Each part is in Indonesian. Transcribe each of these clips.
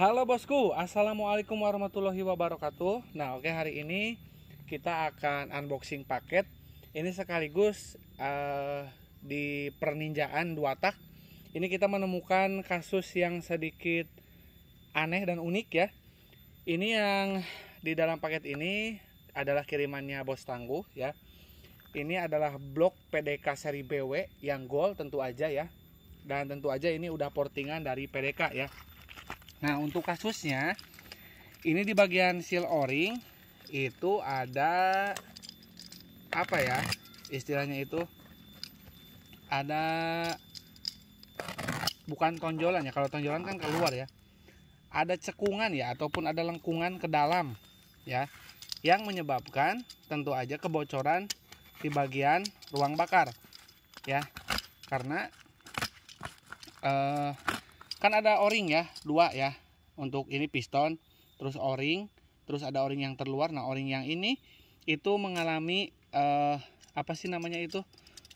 Halo bosku, assalamualaikum warahmatullahi wabarakatuh. Nah, oke okay, hari ini kita akan unboxing paket. Ini sekaligus uh, di perninjaan dua tak. Ini kita menemukan kasus yang sedikit aneh dan unik ya. Ini yang di dalam paket ini adalah kirimannya bos tangguh ya. Ini adalah blok PDK seri BW yang gold tentu aja ya. Dan tentu aja ini udah portingan dari PDK ya Nah untuk kasusnya ini di bagian seal o-ring itu ada apa ya istilahnya itu ada bukan tonjolan ya kalau tonjolan kan keluar ya ada cekungan ya ataupun ada lengkungan ke dalam ya yang menyebabkan tentu aja kebocoran di bagian ruang bakar ya karena eh, kan ada o-ring ya dua ya untuk ini piston terus o-ring terus ada o-ring yang terluar nah o-ring yang ini itu mengalami eh, apa sih namanya itu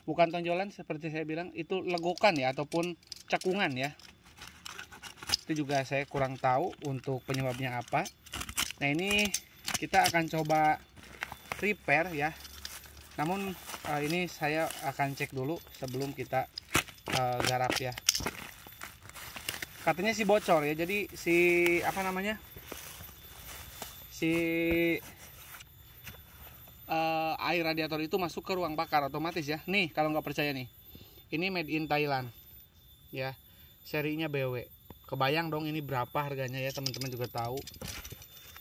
bukan tonjolan seperti saya bilang itu legokan ya ataupun cekungan ya itu juga saya kurang tahu untuk penyebabnya apa nah ini kita akan coba repair ya namun eh, ini saya akan cek dulu sebelum kita eh, garap ya katanya si bocor ya jadi si apa namanya si uh, air radiator itu masuk ke ruang bakar otomatis ya nih kalau nggak percaya nih ini made in Thailand ya serinya BW kebayang dong ini berapa harganya ya teman-teman juga tahu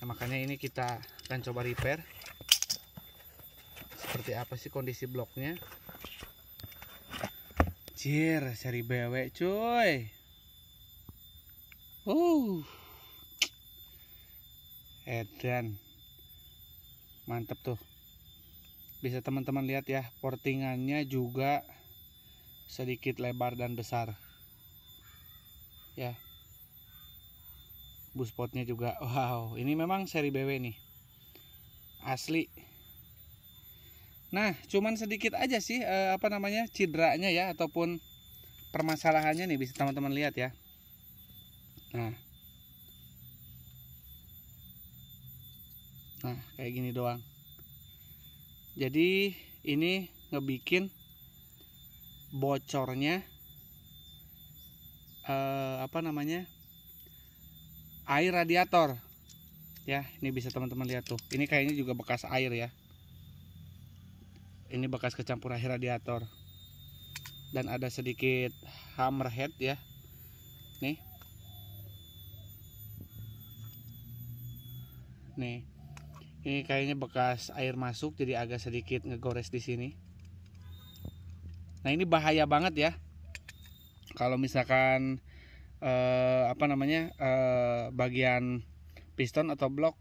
nah, makanya ini kita akan coba repair seperti apa sih kondisi bloknya Jir, seri BW cuy Uh. Edan. Mantep tuh. Bisa teman-teman lihat ya, portingannya juga sedikit lebar dan besar. Ya. Bus Buspotnya juga wow, ini memang seri BW nih. Asli. Nah, cuman sedikit aja sih eh, apa namanya? cederanya ya ataupun permasalahannya nih bisa teman-teman lihat ya nah nah kayak gini doang jadi ini ngebikin bocornya eh, apa namanya air radiator ya ini bisa teman-teman lihat tuh ini kayaknya juga bekas air ya ini bekas kecampur air radiator dan ada sedikit hammerhead ya nih nih ini kayaknya bekas air masuk jadi agak sedikit ngegores di sini nah ini bahaya banget ya kalau misalkan eh, apa namanya eh, bagian piston atau blok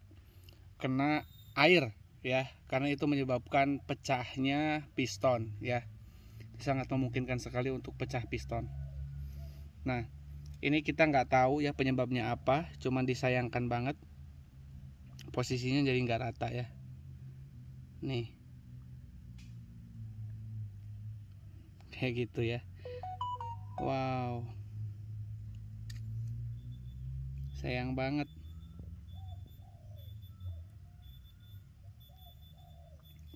kena air ya karena itu menyebabkan pecahnya piston ya sangat memungkinkan sekali untuk pecah piston nah ini kita nggak tahu ya penyebabnya apa cuman disayangkan banget posisinya jadi nggak rata ya nih kayak gitu ya wow sayang banget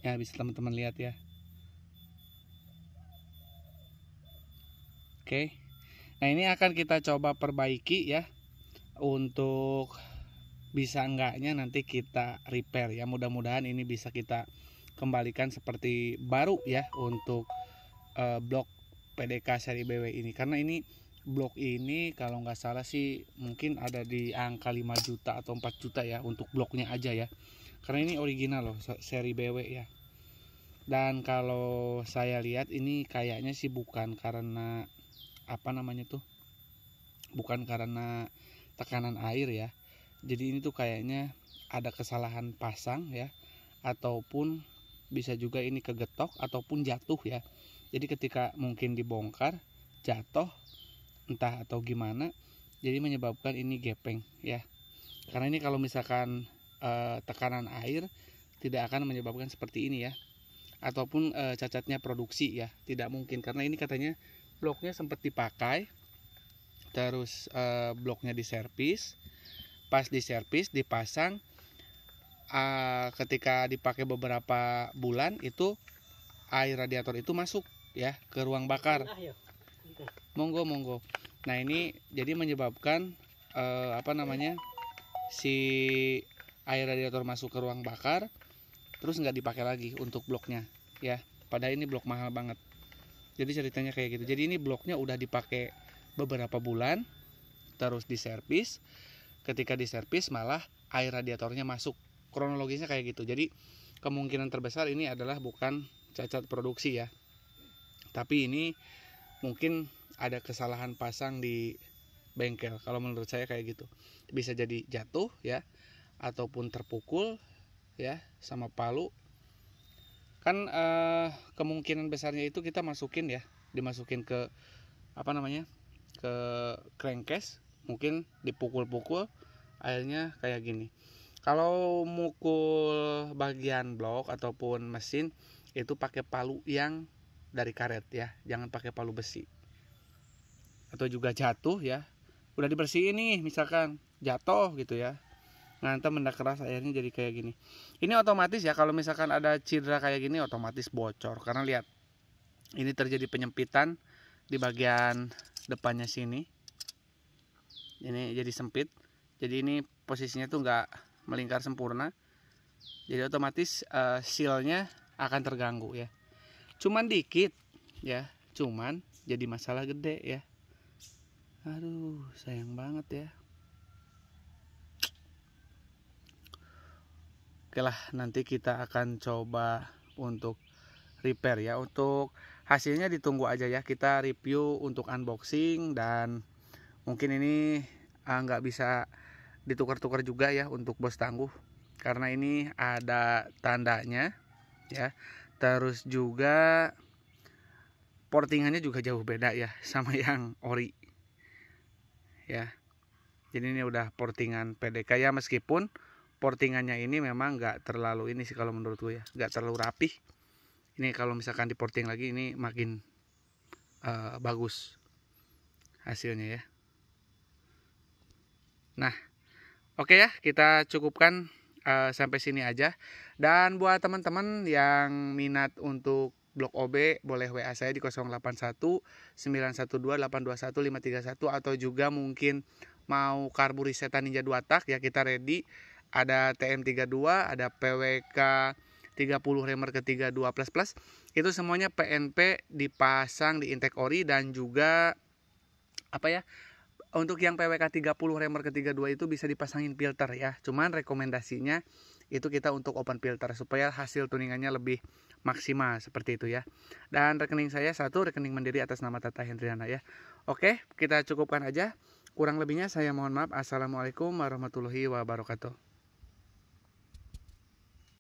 ya bisa teman-teman lihat ya oke nah ini akan kita coba perbaiki ya untuk bisa enggaknya nanti kita repair ya mudah-mudahan ini bisa kita kembalikan seperti baru ya untuk uh, blok PDK seri BW ini karena ini blok ini kalau nggak salah sih mungkin ada di angka 5 juta atau 4 juta ya untuk bloknya aja ya karena ini original loh seri BW ya dan kalau saya lihat ini kayaknya sih bukan karena apa namanya tuh bukan karena tekanan air ya jadi ini tuh kayaknya ada kesalahan pasang ya ataupun bisa juga ini kegetok ataupun jatuh ya jadi ketika mungkin dibongkar jatuh entah atau gimana jadi menyebabkan ini gepeng ya karena ini kalau misalkan e, tekanan air tidak akan menyebabkan seperti ini ya ataupun e, cacatnya produksi ya tidak mungkin karena ini katanya bloknya sempat dipakai terus e, bloknya diservis pas di servis dipasang uh, ketika dipakai beberapa bulan itu air radiator itu masuk ya ke ruang bakar nah, monggo monggo nah ini jadi menyebabkan uh, apa namanya si air radiator masuk ke ruang bakar terus nggak dipakai lagi untuk bloknya ya padahal ini blok mahal banget jadi ceritanya kayak gitu jadi ini bloknya udah dipakai beberapa bulan terus diservis ketika diservis malah air radiatornya masuk kronologisnya kayak gitu jadi kemungkinan terbesar ini adalah bukan cacat produksi ya tapi ini mungkin ada kesalahan pasang di bengkel kalau menurut saya kayak gitu bisa jadi jatuh ya ataupun terpukul ya sama palu kan eh, kemungkinan besarnya itu kita masukin ya dimasukin ke apa namanya ke crankcase mungkin dipukul-pukul akhirnya kayak gini kalau mukul bagian blok ataupun mesin itu pakai palu yang dari karet ya jangan pakai palu besi atau juga jatuh ya udah dibersihin nih misalkan jatuh gitu ya ngantem mendak keras akhirnya jadi kayak gini ini otomatis ya kalau misalkan ada cedera kayak gini otomatis bocor karena lihat ini terjadi penyempitan di bagian depannya sini ini jadi sempit jadi ini posisinya tuh nggak melingkar sempurna jadi otomatis uh, sealnya akan terganggu ya cuman dikit ya cuman jadi masalah gede ya aduh sayang banget ya oke lah nanti kita akan coba untuk repair ya untuk hasilnya ditunggu aja ya kita review untuk unboxing dan mungkin ini ah, nggak uh, bisa ditukar-tukar juga ya untuk bos tangguh karena ini ada tandanya ya terus juga portingannya juga jauh beda ya sama yang ori ya jadi ini udah portingan PDK ya meskipun portingannya ini memang nggak terlalu ini sih kalau menurut gue ya nggak terlalu rapih ini kalau misalkan diporting lagi ini makin uh, bagus hasilnya ya Nah, oke okay ya, kita cukupkan uh, sampai sini aja. Dan buat teman-teman yang minat untuk blok OB boleh WA saya di 081 912 821 531 atau juga mungkin mau karbu risetan ninja 2 tak ya kita ready ada TM32 ada PWK 30 remer ke 32 plus plus itu semuanya PNP dipasang di intake ori dan juga apa ya untuk yang PWK 30 remer ke 32 itu bisa dipasangin filter ya. Cuman rekomendasinya itu kita untuk open filter supaya hasil tuningannya lebih maksimal seperti itu ya. Dan rekening saya satu rekening mandiri atas nama Tata Hendriana ya. Oke, kita cukupkan aja. Kurang lebihnya saya mohon maaf. Assalamualaikum warahmatullahi wabarakatuh.